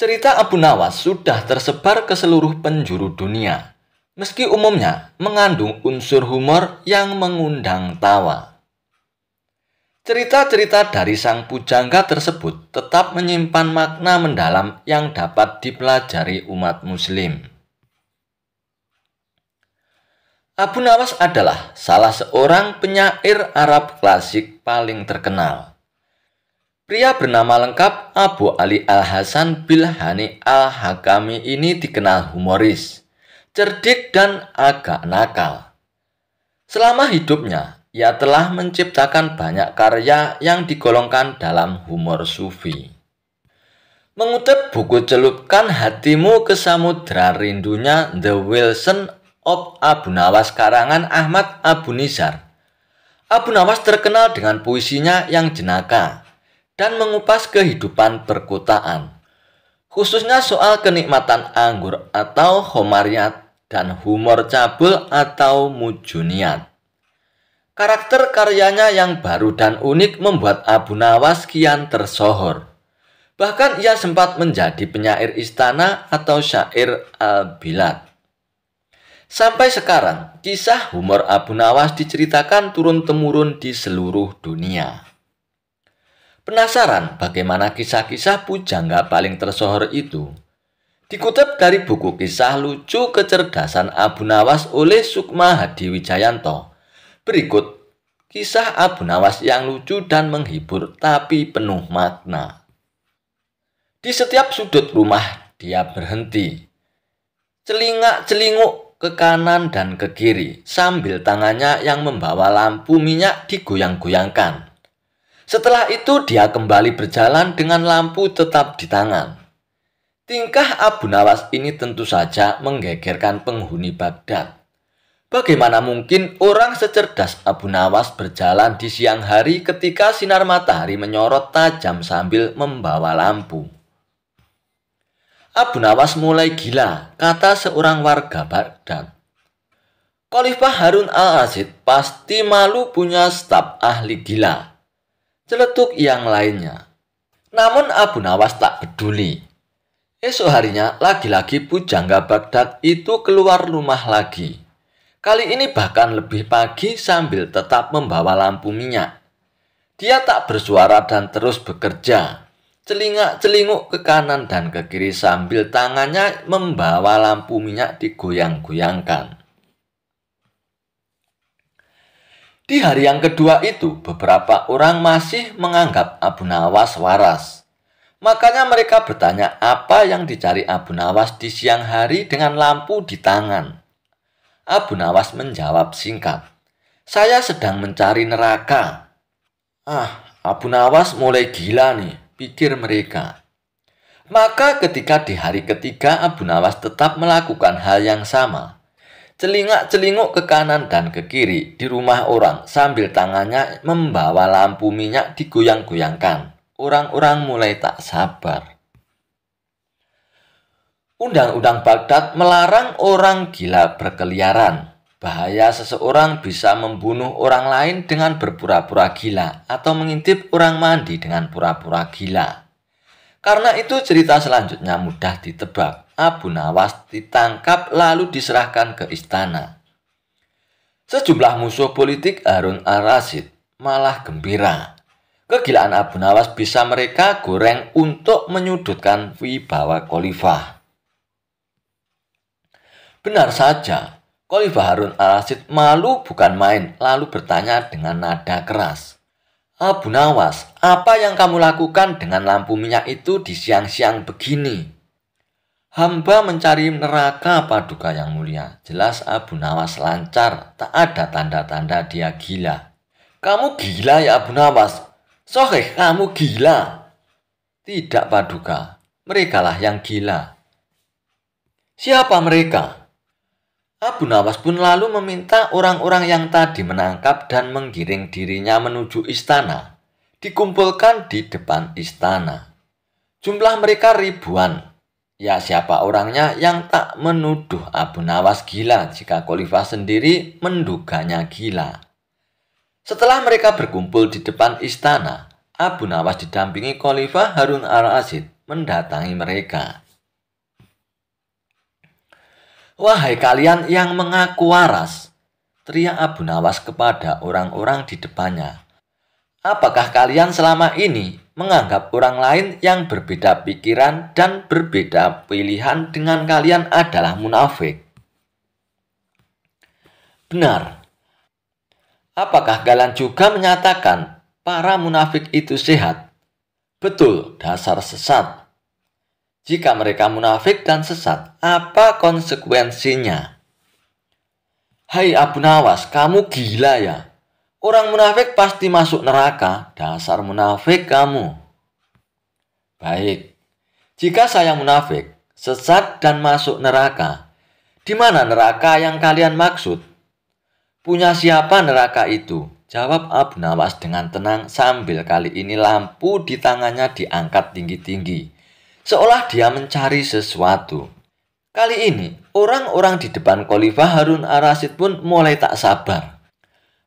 Cerita Abu Nawas sudah tersebar ke seluruh penjuru dunia, meski umumnya mengandung unsur humor yang mengundang tawa. Cerita-cerita dari sang pujangga tersebut tetap menyimpan makna mendalam yang dapat dipelajari umat muslim. Abu Nawas adalah salah seorang penyair Arab klasik paling terkenal. Pria bernama lengkap Abu Ali Al-Hasan Bilhani Al-Hakami ini dikenal humoris, cerdik dan agak nakal. Selama hidupnya, ia telah menciptakan banyak karya yang digolongkan dalam humor sufi. Mengutip buku celupkan hatimu ke samudra rindunya The Wilson of Abu Nawas karangan Ahmad Abu Nizar. Abu Nawas terkenal dengan puisinya yang jenaka, dan mengupas kehidupan perkotaan, khususnya soal kenikmatan anggur atau homariat dan humor cabul atau mujuniat. Karakter karyanya yang baru dan unik membuat Abu Nawas kian tersohor. Bahkan ia sempat menjadi penyair istana atau syair al-bilad. Sampai sekarang, kisah humor Abu Nawas diceritakan turun-temurun di seluruh dunia. Penasaran bagaimana kisah-kisah pujangga paling tersohor itu? Dikutip dari buku kisah lucu kecerdasan Abu Nawas oleh Sukma Hadi Wijayanto. Berikut kisah Abu Nawas yang lucu dan menghibur tapi penuh makna. Di setiap sudut rumah dia berhenti. Celingak-celinguk ke kanan dan ke kiri sambil tangannya yang membawa lampu minyak digoyang-goyangkan. Setelah itu dia kembali berjalan dengan lampu tetap di tangan. Tingkah Abu Nawas ini tentu saja menggegerkan penghuni Baghdad. Bagaimana mungkin orang secerdas Abu Nawas berjalan di siang hari ketika sinar matahari menyorot tajam sambil membawa lampu? Abu Nawas mulai gila, kata seorang warga Baghdad. Khalifah Harun al-Rasyid pasti malu punya staf ahli gila celetuk yang lainnya. Namun Abu Nawas tak peduli. Esok harinya lagi-lagi pujangga Baghdad itu keluar rumah lagi. Kali ini bahkan lebih pagi sambil tetap membawa lampu minyak. Dia tak bersuara dan terus bekerja. Celingak-celinguk ke kanan dan ke kiri sambil tangannya membawa lampu minyak digoyang-goyangkan. Di hari yang kedua itu, beberapa orang masih menganggap Abu Nawas waras. Makanya mereka bertanya apa yang dicari Abu Nawas di siang hari dengan lampu di tangan. Abu Nawas menjawab singkat, "Saya sedang mencari neraka." Ah, Abu Nawas mulai gila nih, pikir mereka. Maka ketika di hari ketiga Abu Nawas tetap melakukan hal yang sama, celingak-celinguk ke kanan dan ke kiri di rumah orang sambil tangannya membawa lampu minyak digoyang-goyangkan. Orang-orang mulai tak sabar. Undang-undang Baghdad melarang orang gila berkeliaran. Bahaya seseorang bisa membunuh orang lain dengan berpura-pura gila atau mengintip orang mandi dengan pura-pura gila. Karena itu cerita selanjutnya mudah ditebak. Abu Nawas ditangkap lalu diserahkan ke istana. Sejumlah musuh politik Harun al rasid malah gembira. Kegilaan Abu Nawas bisa mereka goreng untuk menyudutkan wibawa khalifah. Benar saja, Khalifah Harun al-Rasyid malu bukan main lalu bertanya dengan nada keras. Abu Nawas, apa yang kamu lakukan dengan lampu minyak itu di siang-siang begini? Hamba mencari neraka paduka yang mulia. Jelas Abu Nawas lancar, tak ada tanda-tanda dia gila. Kamu gila ya Abu Nawas? Soheh, kamu gila. Tidak paduka, merekalah yang gila. Siapa mereka? Abu eh, Nawas pun lalu meminta orang-orang yang tadi menangkap dan menggiring dirinya menuju istana, dikumpulkan di depan istana. Jumlah mereka ribuan. Ya siapa orangnya yang tak menuduh Abu Nawas gila jika Khalifah sendiri menduganya gila. Setelah mereka berkumpul di depan istana, Abu Nawas didampingi Khalifah Harun al rasyid mendatangi mereka. Wahai kalian yang mengaku waras, teriak Abu Nawas kepada orang-orang di depannya. Apakah kalian selama ini menganggap orang lain yang berbeda pikiran dan berbeda pilihan dengan kalian adalah munafik? Benar. Apakah kalian juga menyatakan para munafik itu sehat? Betul, dasar sesat. Jika mereka munafik dan sesat, apa konsekuensinya? Hai Abu Nawas, kamu gila ya? Orang munafik pasti masuk neraka, dasar munafik kamu. Baik, jika saya munafik, sesat dan masuk neraka, di mana neraka yang kalian maksud? Punya siapa neraka itu? Jawab Abu Nawas dengan tenang sambil kali ini lampu di tangannya diangkat tinggi-tinggi seolah dia mencari sesuatu. Kali ini, orang-orang di depan Khalifah Harun ar pun mulai tak sabar.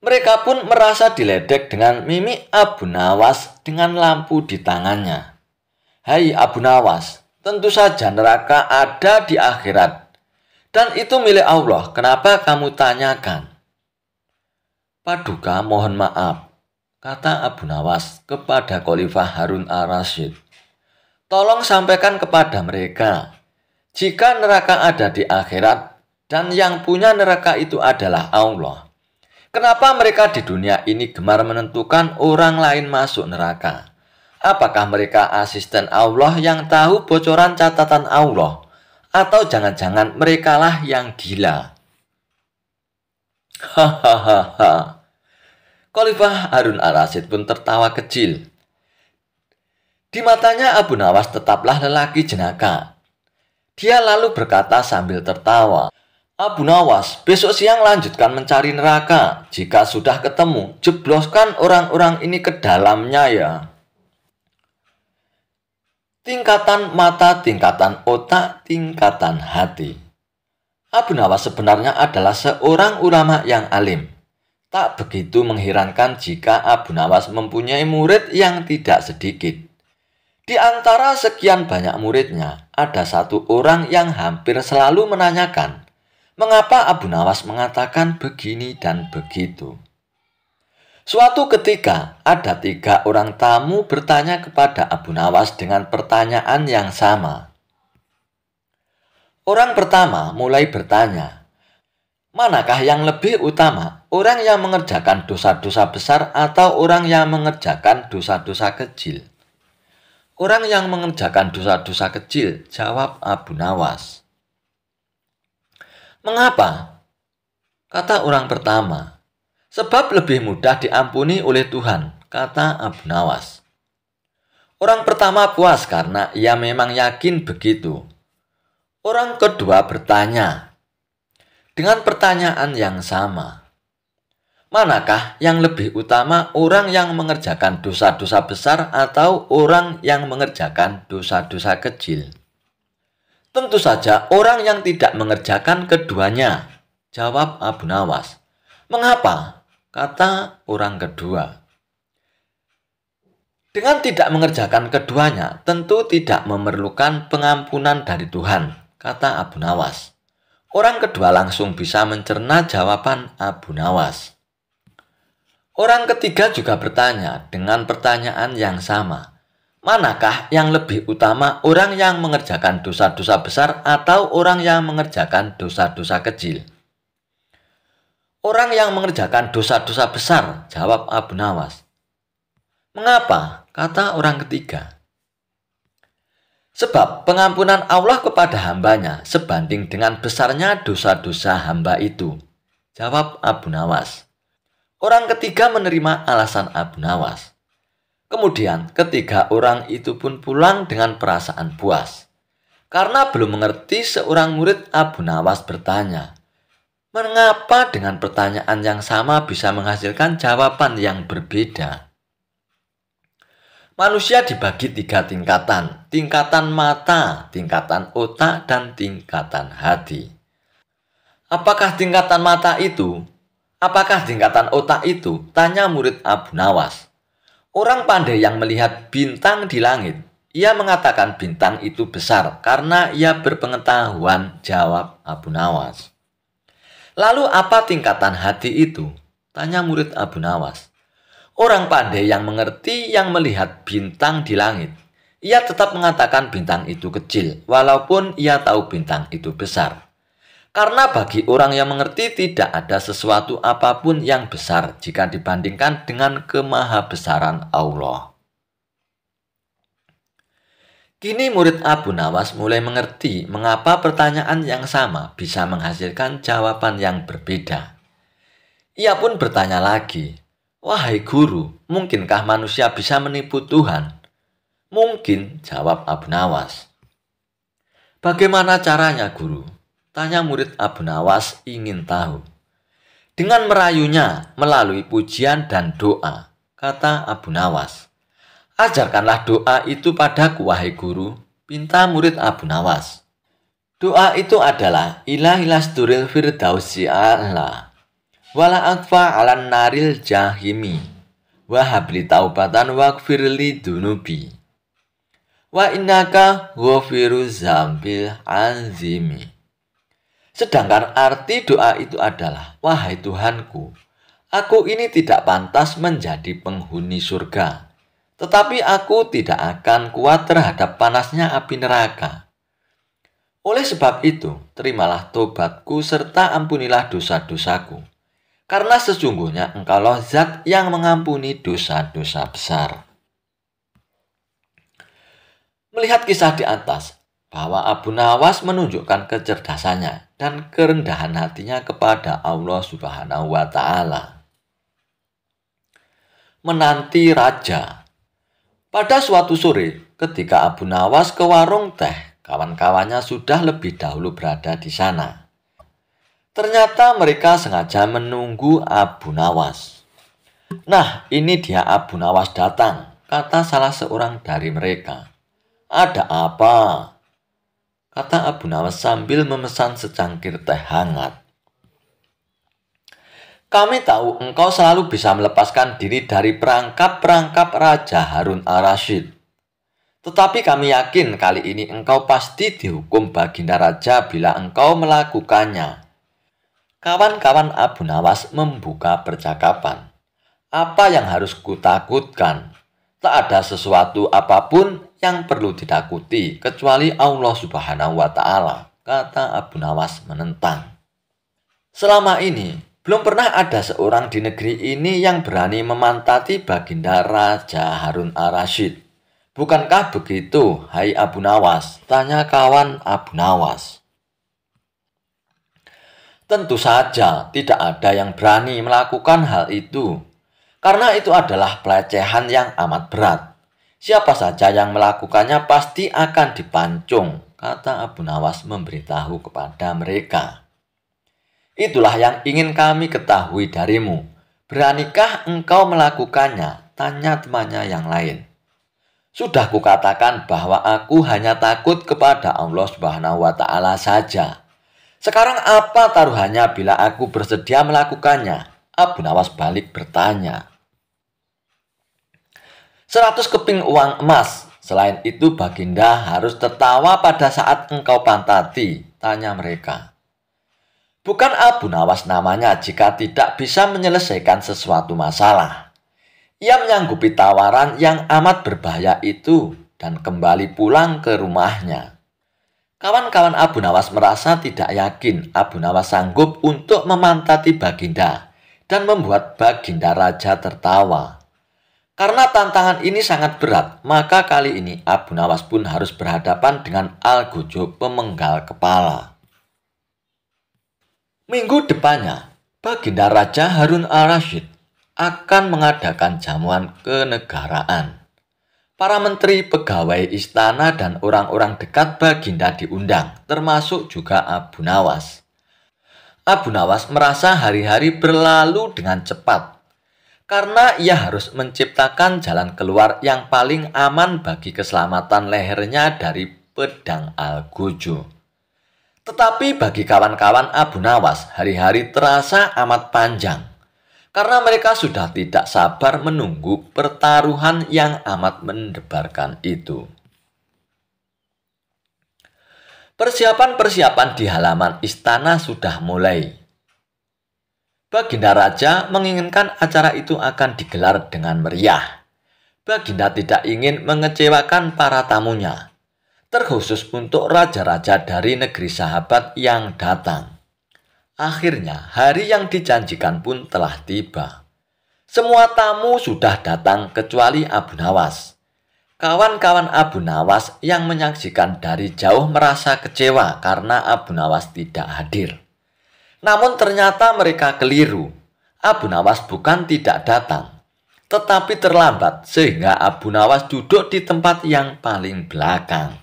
Mereka pun merasa diledek dengan mimik Abu Nawas dengan lampu di tangannya. Hai Abu Nawas, tentu saja neraka ada di akhirat. Dan itu milik Allah, kenapa kamu tanyakan? Paduka mohon maaf, kata Abu Nawas kepada Khalifah Harun Ar-Rasyid. Tolong sampaikan kepada mereka, jika neraka ada di akhirat dan yang punya neraka itu adalah Allah, kenapa mereka di dunia ini gemar menentukan orang lain masuk neraka? Apakah mereka asisten Allah yang tahu bocoran catatan Allah? Atau jangan-jangan merekalah yang gila? Hahaha. Khalifah Harun Al-Rasyid pun tertawa kecil. Di matanya Abu Nawas tetaplah lelaki jenaka. Dia lalu berkata sambil tertawa, Abu Nawas, besok siang lanjutkan mencari neraka. Jika sudah ketemu, jebloskan orang-orang ini ke dalamnya ya. Tingkatan mata, tingkatan otak, tingkatan hati. Abu Nawas sebenarnya adalah seorang ulama yang alim. Tak begitu mengherankan jika Abu Nawas mempunyai murid yang tidak sedikit. Di antara sekian banyak muridnya, ada satu orang yang hampir selalu menanyakan, mengapa Abu Nawas mengatakan begini dan begitu. Suatu ketika, ada tiga orang tamu bertanya kepada Abu Nawas dengan pertanyaan yang sama. Orang pertama mulai bertanya, Manakah yang lebih utama, orang yang mengerjakan dosa-dosa besar atau orang yang mengerjakan dosa-dosa kecil? Orang yang mengerjakan dosa-dosa kecil, jawab Abu Nawas. Mengapa? Kata orang pertama, sebab lebih mudah diampuni oleh Tuhan, kata Abu Nawas. Orang pertama puas karena ia memang yakin begitu. Orang kedua bertanya dengan pertanyaan yang sama. Manakah yang lebih utama orang yang mengerjakan dosa-dosa besar atau orang yang mengerjakan dosa-dosa kecil? Tentu saja orang yang tidak mengerjakan keduanya. Jawab Abu Nawas. Mengapa? Kata orang kedua. Dengan tidak mengerjakan keduanya, tentu tidak memerlukan pengampunan dari Tuhan, kata Abu Nawas. Orang kedua langsung bisa mencerna jawaban Abu Nawas. Orang ketiga juga bertanya dengan pertanyaan yang sama. Manakah yang lebih utama orang yang mengerjakan dosa-dosa besar atau orang yang mengerjakan dosa-dosa kecil? Orang yang mengerjakan dosa-dosa besar, jawab Abu Nawas. Mengapa? kata orang ketiga. Sebab pengampunan Allah kepada hambanya sebanding dengan besarnya dosa-dosa hamba itu, jawab Abu Nawas. Orang ketiga menerima alasan Abu Nawas. Kemudian ketiga orang itu pun pulang dengan perasaan puas. Karena belum mengerti seorang murid Abu Nawas bertanya, Mengapa dengan pertanyaan yang sama bisa menghasilkan jawaban yang berbeda? Manusia dibagi tiga tingkatan, tingkatan mata, tingkatan otak, dan tingkatan hati. Apakah tingkatan mata itu Apakah tingkatan otak itu? Tanya murid Abu Nawas. Orang pandai yang melihat bintang di langit. Ia mengatakan bintang itu besar karena ia berpengetahuan, jawab Abu Nawas. Lalu apa tingkatan hati itu? Tanya murid Abu Nawas. Orang pandai yang mengerti yang melihat bintang di langit. Ia tetap mengatakan bintang itu kecil, walaupun ia tahu bintang itu besar. Karena bagi orang yang mengerti tidak ada sesuatu apapun yang besar jika dibandingkan dengan kemahabesaran Allah. Kini murid Abu Nawas mulai mengerti mengapa pertanyaan yang sama bisa menghasilkan jawaban yang berbeda. Ia pun bertanya lagi, Wahai guru, mungkinkah manusia bisa menipu Tuhan? Mungkin, jawab Abu Nawas. Bagaimana caranya guru? Tanya murid Abu Nawas ingin tahu. Dengan merayunya melalui pujian dan doa, kata Abu Nawas. Ajarkanlah doa itu pada wahai guru, pinta murid Abu Nawas. Doa itu adalah ilah-ilah sturil firdausi Allah. Wala akfa ala naril jahimi. Wahabli taubatan wakfirli dunubi. Wa innaka ghafiru zambil anzimi. Sedangkan arti doa itu adalah, Wahai Tuhanku, aku ini tidak pantas menjadi penghuni surga, tetapi aku tidak akan kuat terhadap panasnya api neraka. Oleh sebab itu, terimalah tobatku serta ampunilah dosa-dosaku, karena sesungguhnya engkaulah zat yang mengampuni dosa-dosa besar. Melihat kisah di atas, bahwa Abu Nawas menunjukkan kecerdasannya dan kerendahan hatinya kepada Allah Subhanahu wa taala. Menanti raja. Pada suatu sore, ketika Abu Nawas ke warung teh, kawan-kawannya sudah lebih dahulu berada di sana. Ternyata mereka sengaja menunggu Abu Nawas. Nah, ini dia Abu Nawas datang, kata salah seorang dari mereka. Ada apa? kata Abu Nawas sambil memesan secangkir teh hangat. Kami tahu engkau selalu bisa melepaskan diri dari perangkap-perangkap Raja Harun al-Rashid. Tetapi kami yakin kali ini engkau pasti dihukum baginda raja bila engkau melakukannya. Kawan-kawan Abu Nawas membuka percakapan. Apa yang harus kutakutkan? tak ada sesuatu apapun yang perlu ditakuti kecuali Allah Subhanahu wa taala, kata Abu Nawas menentang. Selama ini belum pernah ada seorang di negeri ini yang berani memantati baginda Raja Harun ar Rashid. Bukankah begitu, hai Abu Nawas? Tanya kawan Abu Nawas. Tentu saja tidak ada yang berani melakukan hal itu, karena itu adalah pelecehan yang amat berat. Siapa saja yang melakukannya pasti akan dipancung, kata Abu Nawas memberitahu kepada mereka. Itulah yang ingin kami ketahui darimu. Beranikah engkau melakukannya? Tanya temannya yang lain. Sudah kukatakan bahwa aku hanya takut kepada Allah Subhanahu wa taala saja. Sekarang apa taruhannya bila aku bersedia melakukannya? Abu Nawas balik bertanya. 100 keping uang emas. Selain itu, Baginda harus tertawa pada saat engkau pantati, tanya mereka. Bukan Abu Nawas namanya jika tidak bisa menyelesaikan sesuatu masalah. Ia menyanggupi tawaran yang amat berbahaya itu dan kembali pulang ke rumahnya. Kawan-kawan Abu Nawas merasa tidak yakin Abu Nawas sanggup untuk memantati Baginda dan membuat Baginda Raja tertawa. Karena tantangan ini sangat berat, maka kali ini Abu Nawas pun harus berhadapan dengan Al Gojo pemenggal kepala. Minggu depannya, Baginda Raja Harun al-Rashid akan mengadakan jamuan kenegaraan. Para menteri pegawai istana dan orang-orang dekat Baginda diundang, termasuk juga Abu Nawas. Abu Nawas merasa hari-hari berlalu dengan cepat karena ia harus menciptakan jalan keluar yang paling aman bagi keselamatan lehernya dari pedang Al Gujo. Tetapi bagi kawan-kawan Abu Nawas, hari-hari terasa amat panjang karena mereka sudah tidak sabar menunggu pertaruhan yang amat mendebarkan itu. Persiapan-persiapan di halaman istana sudah mulai. Baginda Raja menginginkan acara itu akan digelar dengan meriah. Baginda tidak ingin mengecewakan para tamunya, terkhusus untuk raja-raja dari negeri sahabat yang datang. Akhirnya, hari yang dijanjikan pun telah tiba. Semua tamu sudah datang kecuali Abu Nawas. Kawan-kawan Abu Nawas yang menyaksikan dari jauh merasa kecewa karena Abu Nawas tidak hadir. Namun ternyata mereka keliru. Abu Nawas bukan tidak datang, tetapi terlambat sehingga Abu Nawas duduk di tempat yang paling belakang.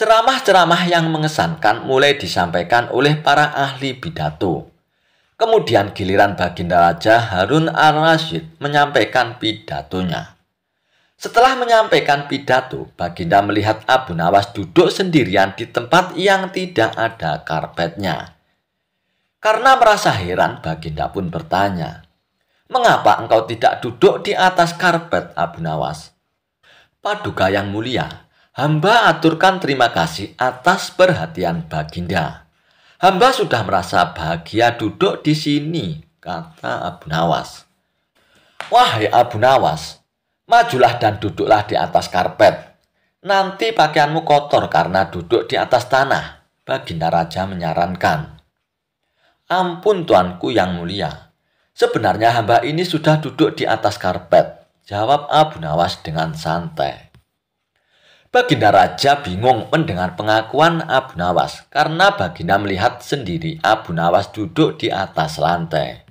Ceramah-ceramah yang mengesankan mulai disampaikan oleh para ahli pidato. Kemudian giliran Baginda Raja Harun al-Rashid menyampaikan pidatonya. Setelah menyampaikan pidato, Baginda melihat Abu Nawas duduk sendirian di tempat yang tidak ada karpetnya. Karena merasa heran, Baginda pun bertanya, Mengapa engkau tidak duduk di atas karpet, Abu Nawas? Paduka yang mulia, hamba aturkan terima kasih atas perhatian Baginda. Hamba sudah merasa bahagia duduk di sini, kata Abu Nawas. Wahai Abu Nawas, Majulah dan duduklah di atas karpet. Nanti pakaianmu kotor karena duduk di atas tanah. Baginda Raja menyarankan. Ampun tuanku yang mulia. Sebenarnya hamba ini sudah duduk di atas karpet. Jawab Abu Nawas dengan santai. Baginda Raja bingung mendengar pengakuan Abu Nawas karena Baginda melihat sendiri Abu Nawas duduk di atas lantai.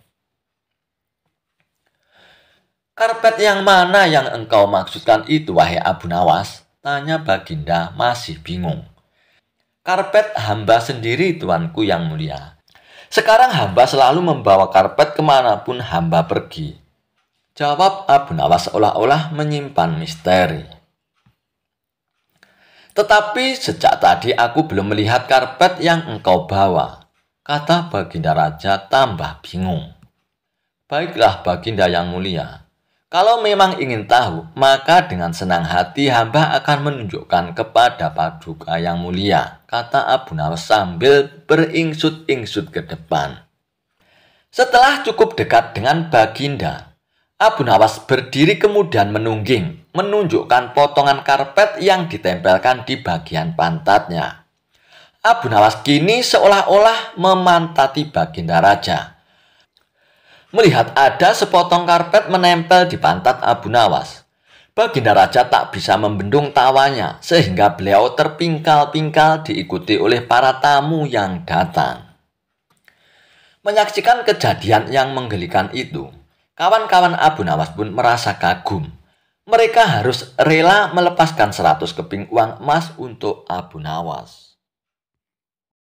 Karpet yang mana yang engkau maksudkan itu, wahai Abu Nawas? Tanya Baginda masih bingung. Karpet hamba sendiri, tuanku yang mulia. Sekarang hamba selalu membawa karpet kemanapun hamba pergi. Jawab Abu Nawas seolah-olah menyimpan misteri. Tetapi sejak tadi aku belum melihat karpet yang engkau bawa, kata Baginda Raja tambah bingung. Baiklah Baginda yang mulia, kalau memang ingin tahu, maka dengan senang hati hamba akan menunjukkan kepada Paduka yang mulia, kata Abu Nawas sambil beringsut-ingsut ke depan. Setelah cukup dekat dengan Baginda, Abu Nawas berdiri kemudian menungging, menunjukkan potongan karpet yang ditempelkan di bagian pantatnya. Abu Nawas kini seolah-olah memantati Baginda Raja melihat ada sepotong karpet menempel di pantat Abu Nawas. Baginda Raja tak bisa membendung tawanya sehingga beliau terpingkal-pingkal diikuti oleh para tamu yang datang. Menyaksikan kejadian yang menggelikan itu, kawan-kawan Abu Nawas pun merasa kagum. Mereka harus rela melepaskan 100 keping uang emas untuk Abu Nawas.